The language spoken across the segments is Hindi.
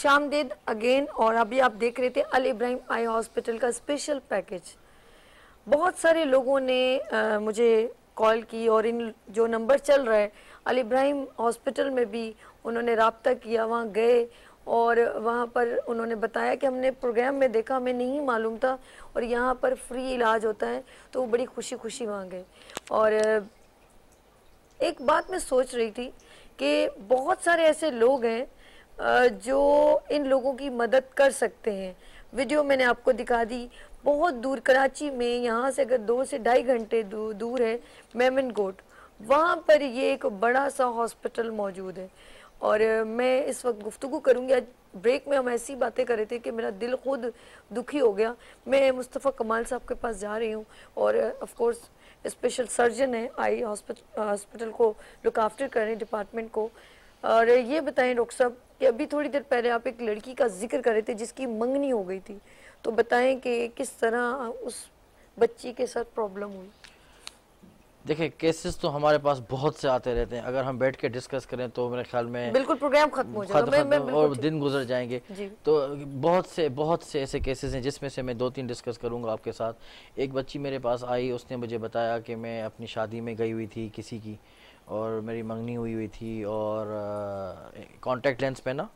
खुशामदेद अगेन और अभी आप देख रहे थे अल इब्राहिम आई हॉस्पिटल का स्पेशल पैकेज बहुत सारे लोगों ने आ, मुझे कॉल की और इन जो नंबर चल रहा है अल इब्राहिम हॉस्पिटल में भी उन्होंने रबता किया वहाँ गए और वहाँ पर उन्होंने बताया कि हमने प्रोग्राम में देखा हमें नहीं मालूम था और यहाँ पर फ्री इलाज होता है तो वो बड़ी खुशी खुशी वहाँ गए और एक बात मैं सोच रही थी कि बहुत सारे ऐसे लोग हैं जो इन लोगों की मदद कर सकते हैं वीडियो मैंने आपको दिखा दी बहुत दूर कराची में यहाँ से अगर दो से ढाई घंटे दूर, दूर है मेमन कोट वहाँ पर ये एक बड़ा सा हॉस्पिटल मौजूद है और मैं इस वक्त गुफ्तु करूँगी आज ब्रेक में हम ऐसी बातें कर रहे थे कि मेरा दिल खुद दुखी हो गया मैं मुस्तफ़ा कमाल साहब के पास जा रही हूँ और ऑफ कोर्स स्पेशल सर्जन है आई हॉस्पिटल हॉस्पिटल को लुक आफ्टर कर रहे हैं डिपार्टमेंट को और ये बताएं डॉक्टर साहब कि अभी थोड़ी देर पहले आप एक लड़की का जिक्र कर रहे थे जिसकी मंगनी हो गई थी तो बताएं कि किस तरह उस बच्ची के साथ प्रॉब्लम हुई देखिए केसेस तो हमारे पास बहुत से आते रहते हैं अगर हम बैठ के डिस्कस करें तो मेरे ख्याल में बिल्कुल प्रोग्राम खत्म हो जाएगा मैं, मैं, और दिन गुजर जाएंगे तो बहुत से बहुत से ऐसे केसेस हैं जिसमें से मैं दो तीन डिस्कस करूंगा आपके साथ एक बच्ची मेरे पास आई उसने मुझे बताया कि मैं अपनी शादी में गई हुई थी किसी की और मेरी मंगनी हुई हुई थी और कॉन्टेक्ट लेंस पहना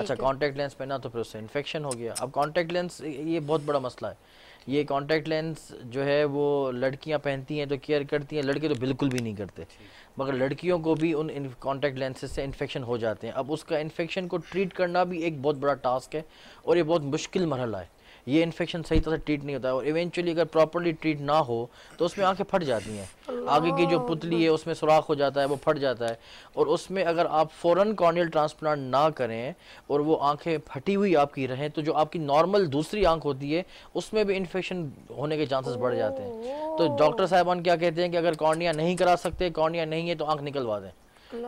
अच्छा कॉन्टेक्ट लेंस पहना तो फिर उससे इन्फेक्शन हो गया अब कॉन्टेक्ट लेंस ये बहुत बड़ा मसला है ये कॉन्टेक्ट लेंस जो है वो लड़कियां पहनती हैं तो केयर करती हैं लड़के तो बिल्कुल भी नहीं करते मगर लड़कियों को भी उन कॉन्टेक्ट लेंसेज से इन्फेक्शन हो जाते हैं अब उसका इन्फेक्शन को ट्रीट करना भी एक बहुत बड़ा टास्क है और ये बहुत मुश्किल मरहला है ये इन्फेक्शन सही तरह से ट्रीट नहीं होता और इवेंचुअली अगर प्रॉपरली ट्रीट ना हो तो उसमें आंखें फट जाती हैं आगे की जो पुतली है उसमें सुराख हो जाता है वो फट जाता है और उसमें अगर आप फ़ौरन कॉर्नियल ट्रांसप्लांट ना करें और वो आंखें फटी हुई आपकी रहें तो जो आपकी नॉर्मल दूसरी आंख होती है उसमें भी इन्फेक्शन होने के चांसेस बढ़ जाते हैं तो डॉक्टर साहबान क्या कहते हैं कि अगर कॉर्निया नहीं करा सकते कॉर्निया नहीं है तो आँख निकलवा दें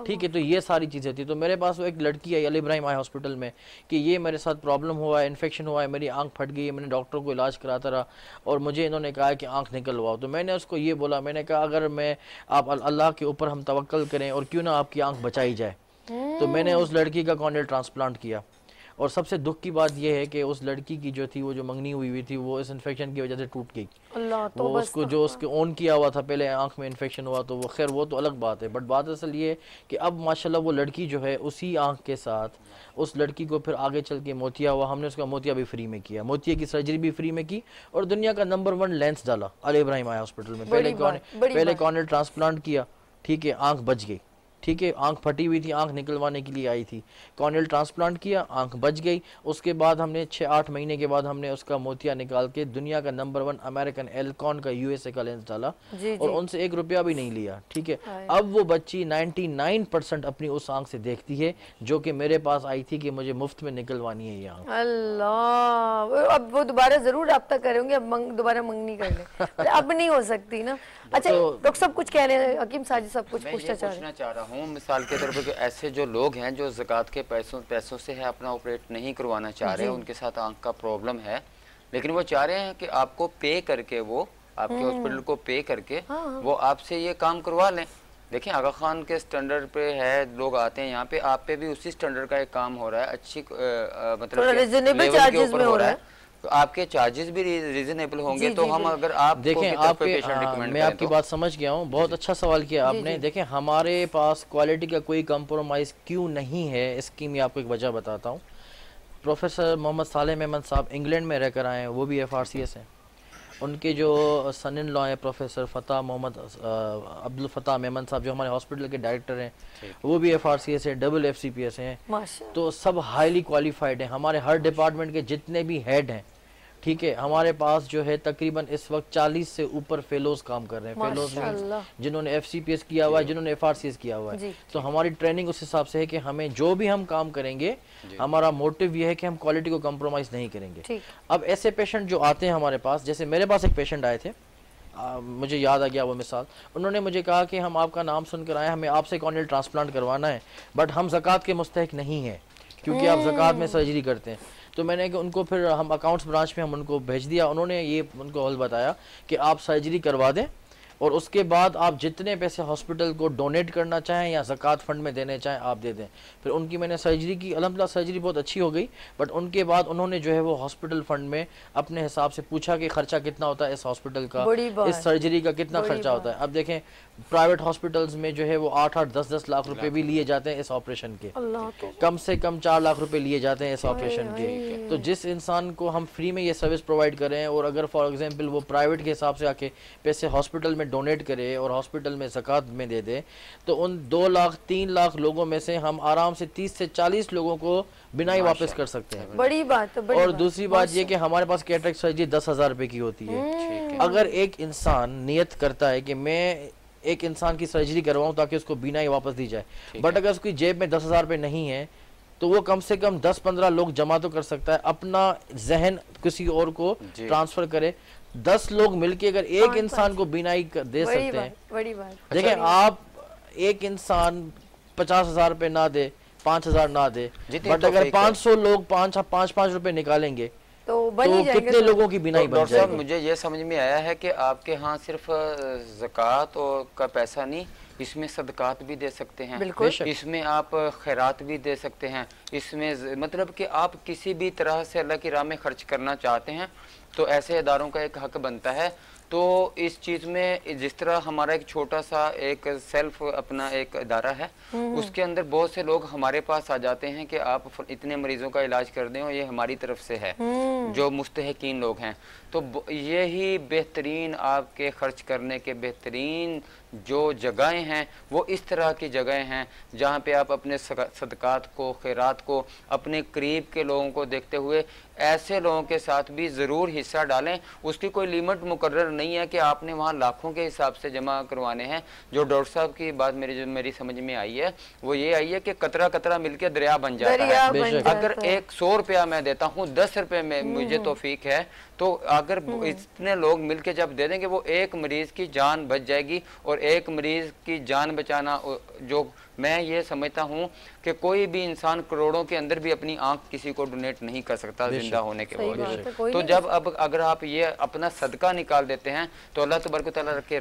ठीक है तो ये सारी चीज़ें थी तो मेरे पास वो एक लड़की आई अली इब्राहिम आई हॉस्पिटल में कि ये मेरे साथ प्रॉब्लम हुआ है इन्फेक्शन हुआ है मेरी आंख फट गई मैंने डॉक्टर को इलाज कराता रहा और मुझे इन्होंने कहा कि आंख निकलवाओ तो मैंने उसको ये बोला मैंने कहा अगर मैं आप अल्लाह के ऊपर हम तवक्ल करें और क्यों ना आपकी आंख बचाई जाए हम्म। तो मैंने उस लड़की का कॉन्डल ट्रांसप्लांट किया और सबसे दुख की बात यह है कि उस लड़की की जो थी वो जो मंगनी हुई हुई थी वो इस इन्फेक्शन की वजह से टूट गई तो वो उसको तो जो हाँ। उसके ऑन किया हुआ था पहले आंख में इन्फेक्शन हुआ तो वो खैर वो तो अलग बात है बट बात असल ये है कि अब माशाल्लाह वो लड़की जो है उसी आंख के साथ उस लड़की को फिर आगे चल के मोतिया हुआ हमने उसका मोतिया भी फ्री में किया मोतिया की सर्जरी भी फ्री में की और दुनिया का नंबर वन लेंस डाला अल इब्राहिम आया हॉस्पिटल में पहले कौन पहले कौन ने ट्रांसप्लांट किया ठीक है आंख बच गई ठीक है आंख फटी हुई थी आंख निकलवाने के लिए आई थी कॉर्नियल ट्रांसप्लांट किया आंख बच गई उसके बाद हमने छः आठ महीने के बाद हमने उसका मोतिया निकाल के दुनिया का नंबर वन अमेरिकन एलकॉन का यूएसए का लेंस डाला और उनसे एक रुपया भी नहीं लिया ठीक है अब वो बच्ची 99 परसेंट अपनी उस आंख से देखती है जो कि मेरे पास आई थी कि मुझे मुफ्त में निकलवानी है ये आंख अल्लाह अब वो दोबारा जरूर रब्ता करेंगे अब दोबारा मंगनी कर ले अब नहीं हो सकती ना अच्छा डॉक्टर तो सब कुछ कह रहे हैं हकीम साहब जी सब कुछ पूछना चाह रहा हूँ मिसाल के तौर पर ऐसे जो लोग हैं जो जक़ात के पैसों पैसों से है अपना ऑपरेट नहीं करवाना चाह रहे उनके साथ आंख का प्रॉब्लम है लेकिन वो चाह रहे हैं कि आपको पे करके वो आपके हॉस्पिटल हम्म। को पे करके हाँ, हाँ। वो आपसे ये काम करवा लें देखिए आगा खान के स्टैंडर्ड पे है लोग आते हैं यहाँ पे आप पे भी उसी स्टैंडर्ड का एक काम हो रहा है अच्छी आ, आ, मतलब लेवल के ऊपर हो रहा है आपके चार्जेस भी रीजनेबल होंगे जी, तो जी, हम अगर आप देखें आपके हाँ, मैं आपकी तो। बात समझ गया हूँ बहुत अच्छा सवाल किया आपने देखें हमारे पास क्वालिटी का कोई कम्प्रोमाइज़ क्यों नहीं है इसकी मैं आपको एक वजह बताता हूँ प्रोफेसर मोहम्मद साले मेमन साहब इंग्लैंड में रहकर आए हैं वो भी एफ आर सी एस हैं उनके जो सन इन लॉ हैं प्रोफेसर फतेह मोहम्मद अब्दुल फ़तेह मेमन साहब जो हमारे हॉस्पिटल के डायरेक्टर हैं वो भी एफ आर सी एस हैं double F C P S हैं तो सब हाईली क्वालिफाइड हैं हमारे हर डिपार्टमेंट के जितने भी हेड हैं ठीक है हमारे पास जो है तकरीबन इस वक्त 40 से ऊपर फेलोज काम कर रहे हैं जिन्होंने एफ किया हुआ है जिन्होंने एफ किया हुआ है तो हमारी ट्रेनिंग उस हिसाब से है कि हमें जो भी हम काम करेंगे हमारा मोटिव ये है कि हम क्वालिटी को कम्प्रोमाइज नहीं करेंगे अब ऐसे पेशेंट जो आते हैं हमारे पास जैसे मेरे पास एक पेशेंट आए थे आ, मुझे याद आ गया वो मिसाल उन्होंने मुझे कहा कि हम आपका नाम सुनकर आए हमें आपसे कॉर्नियल ट्रांसप्लांट करवाना है बट हम जक़ात के मुस्तक नहीं है क्योंकि आप हम्म। जक़ात में सर्जरी करते हैं तो मैंने कि उनको फिर हम अकाउंट्स ब्रांच में हम उनको भेज दिया उन्होंने ये उनको हल बताया कि आप सर्जरी करवा दें और उसके बाद आप जितने पैसे हॉस्पिटल को डोनेट करना चाहें या जक़ात फ़ंड में देने चाहें आप दे दें फिर उनकी मैंने सर्जरी की अलहमदिल्ला सर्जरी बहुत अच्छी हो गई बट उनके बाद उन्होंने जो है वो हॉस्पिटल फ़ंड में अपने हिसाब से पूछा कि खर्चा कितना होता है इस हॉस्पिटल का इस सर्जरी का कितना खर्चा होता है अब देखें प्राइवेट हॉस्पिटल्स में जो है वो आठ आठ दस दस लाख रुपये भी लिए जाते हैं इस ऑपरेशन के तो। कम से कम चार लाख रुपये लिए जाते हैं इस ऑपरेशन के तो जिस इंसान को हम फ्री में ये सर्विस प्रोवाइड करें और अगर फॉर एग्जाम्पल वो प्राइवेट के हिसाब से आके पैसे हॉस्पिटल में डोनेट करे और हॉस्पिटल में जक़ात में दे दे तो उन दो लाख तीन लाख लोगों में से हम आराम से तीस से चालीस लोगों को बिना ही वापस कर सकते हैं बड़ी बात बड़ी और दूसरी बात, ये कि हमारे पास कैटरेक्ट सर्जरी दस हज़ार रुपये की होती हम्म। है अगर एक इंसान नियत करता है कि मैं एक इंसान की सर्जरी करवाऊँ ताकि उसको बिना ही वापस दी जाए बट अगर उसकी जेब में दस हज़ार रुपये नहीं है तो वो कम से कम 10-15 लोग जमा तो कर सकता है अपना जहन किसी और को ट्रांसफर करे दस लोग मिलके अगर एक इंसान को बिनाई दे सकते हैं बड़ी बात देखें अच्छा, आप एक इंसान पचास हजार रुपए ना दे पांच हजार ना दे बट अगर पाँच सौ लोग पाँच पाँच पांच रुपए निकालेंगे तो, तो कितने तो लोगों की बिनाई तो बन जाएगी मुझे ये समझ में आया है कि आपके यहाँ सिर्फ जक़ात और का पैसा नहीं इसमें सदकात भी दे सकते हैं इसमें आप खैरात भी दे सकते हैं इसमें मतलब कि आप किसी भी तरह से अल्लाह की राह में खर्च करना चाहते हैं तो ऐसे इदारों का एक हक बनता है तो इस चीज़ में जिस तरह हमारा एक छोटा सा एक सेल्फ अपना एक अदारा है हम्म। उसके अंदर बहुत से लोग हमारे पास आ जाते हैं कि आप इतने मरीजों का इलाज कर दें और ये हमारी तरफ से है हम्म। जो मुस्तहकिन लोग हैं तो ये ही बेहतरीन आपके खर्च करने के बेहतरीन जो जगहें हैं वो इस तरह की जगहें हैं जहाँ पे आप अपने सदक़ात को खैरात को अपने करीब के लोगों को देखते हुए ऐसे लोगों के साथ भी ज़रूर हिस्सा डालें उसकी कोई लिमिट मुकर नहीं है कि आपने वहाँ लाखों के हिसाब से जमा करवाने हैं जो डॉक्टर साहब की बात मेरी जो मेरी समझ में आई है वो ये आई है कि कतरा कतरा मिलकर दरिया बन जाता है अगर एक सौ रुपया मैं देता हूँ दस रुपये में मुझे हम्म। तोफीक है तो अगर हम्म। इतने लोग मिलके जब दे देंगे वो एक मरीज की जान बच जाएगी और एक मरीज की जान बचाना जो मैं ये समझता हूँ कि कोई भी इंसान करोड़ों के अंदर भी अपनी आंख किसी को डोनेट नहीं कर सकता जिंदा होने के बाद तो जब अब अगर आप ये अपना सदका निकाल देते हैं तो अल्लाह तबरक के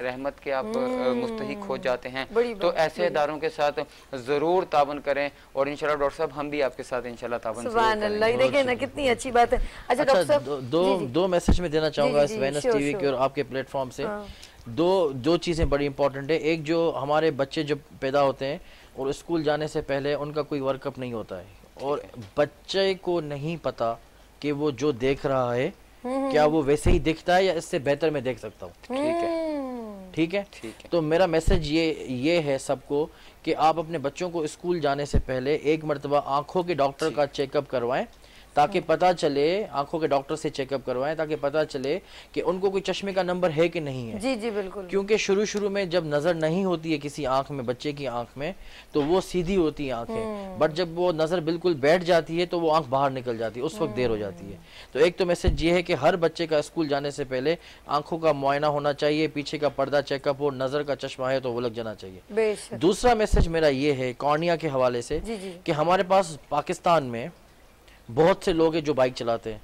रहमत के आप हम्म। मुस्तक हो जाते हैं तो ऐसे इदारों के साथ ज़रूर तावन करें और इनशाला डॉक्टर साहब हम भी आपके साथ इन ताबन देखिए कितनी अच्छी बात है अच्छा, अच्छा दो दो मैसेज में देना चाहूंगा इस वेनस टीवी के और आपके प्लेटफॉर्म से हाँ। दो दो चीज़ें बड़ी इंपॉर्टेंट है एक जो हमारे बच्चे जब पैदा होते हैं और स्कूल जाने से पहले उनका कोई वर्कअप नहीं होता है और बच्चे को नहीं पता कि वो जो देख रहा है हम्म, हम्म। क्या वो वैसे ही दिखता है या इससे बेहतर मैं देख सकता हूँ ठीक है हम्म। ठीक है ठीक है तो मेरा मैसेज ये ये है सबको कि आप अपने बच्चों को स्कूल जाने से पहले एक मरतबा आंखों के डॉक्टर का चेकअप करवाएं ताकि पता चले आंखों के डॉक्टर से चेकअप करवाएं ताकि पता चले कि उनको कोई चश्मे का नंबर है कि नहीं है जी जी बिल्कुल क्योंकि शुरू शुरू में जब नजर नहीं होती है किसी आंख में बच्चे की आंख में तो वो सीधी होती है आंखें हम्म। बट जब वो नजर बिल्कुल बैठ जाती है तो वो आंख बाहर निकल जाती है उस वक्त देर हो हम्म। जाती है तो एक तो मैसेज ये है कि हर बच्चे का स्कूल जाने से पहले आंखों का मुआयना होना चाहिए पीछे का पर्दा चेकअप हो नजर का चश्मा है तो वो लग जाना चाहिए दूसरा मैसेज मेरा ये है कॉर्निया के हवाले से कि हमारे पास पाकिस्तान में बहुत से लोग हैं जो बाइक चलाते हैं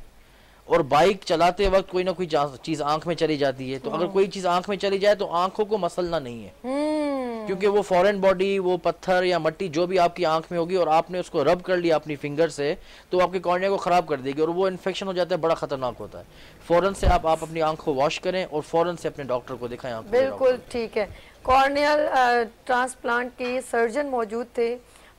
और बाइक चलाते वक्त कोई ना कोई चीज आंख में चली जाती है तो अगर हाँ। कोई चीज आंख में चली जाए तो आंखों को मसलना नहीं है हम्म। क्योंकि वो फॉरेन बॉडी वो पत्थर या मट्टी जो भी आपकी आंख में होगी और आपने उसको रब कर लिया अपनी फिंगर से तो आपके कॉर्निया को ख़राब कर देगी और वो इन्फेक्शन हो जाता है बड़ा खतरनाक होता है फ़ौरन से आप, आप अपनी आंख को वॉश करें और फ़ौरन से अपने डॉक्टर को दिखाएं बिल्कुल ठीक है कॉर्नियल ट्रांसप्लांट के सर्जन मौजूद थे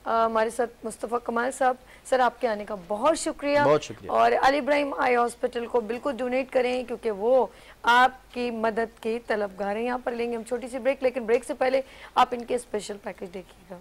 हमारे साथ मुस्तफ़ा कमाल साहब सर आपके आने का बहुत शुक्रिया बहुत शुक्रिया और अली इब्राहिम आई हॉस्पिटल को बिल्कुल डोनेट करें क्योंकि वो आपकी मदद की तलब हैं यहाँ पर लेंगे हम छोटी सी ब्रेक लेकिन ब्रेक से पहले आप इनके स्पेशल पैकेज देखिएगा